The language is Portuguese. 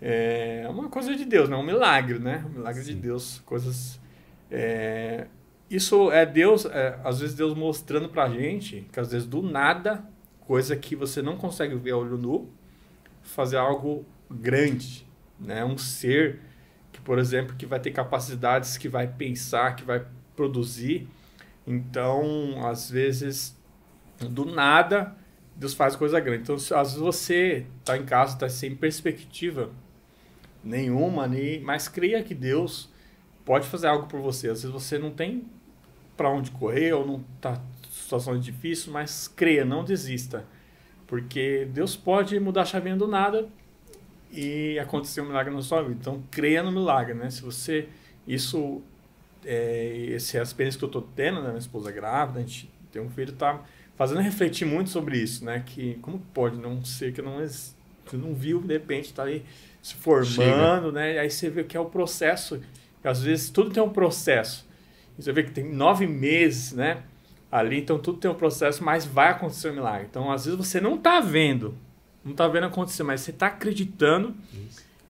é uma coisa de Deus, né? um milagre, né? Um milagre Sim. de Deus, coisas. É... isso é Deus, é, às vezes Deus mostrando pra gente, que às vezes do nada, coisa que você não consegue ver a olho nu, fazer algo grande, né? Um ser que, por exemplo, que vai ter capacidades, que vai pensar, que vai produzir. Então, às vezes, do nada, Deus faz coisa grande. Então, às vezes você está em casa, está sem perspectiva nenhuma, nem, mas creia que Deus pode fazer algo por você. Às vezes você não tem para onde correr ou não tá situação difícil, mas creia, não desista. Porque Deus pode mudar a chave do nada e acontecer um milagre na sua vida. Então, creia no milagre, né? Se você... Isso... É, essa é a experiência que eu estou tendo, né? Minha esposa é grávida, a gente tem um filho, tá fazendo refletir muito sobre isso, né? Que como pode não ser que não exista que não viu, de repente está ali se formando, Chega. né? Aí você vê que é o processo, às vezes tudo tem um processo. Você vê que tem nove meses, né? Ali, então tudo tem um processo, mas vai acontecer um milagre. Então, às vezes você não está vendo, não está vendo acontecer, mas você está acreditando. Isso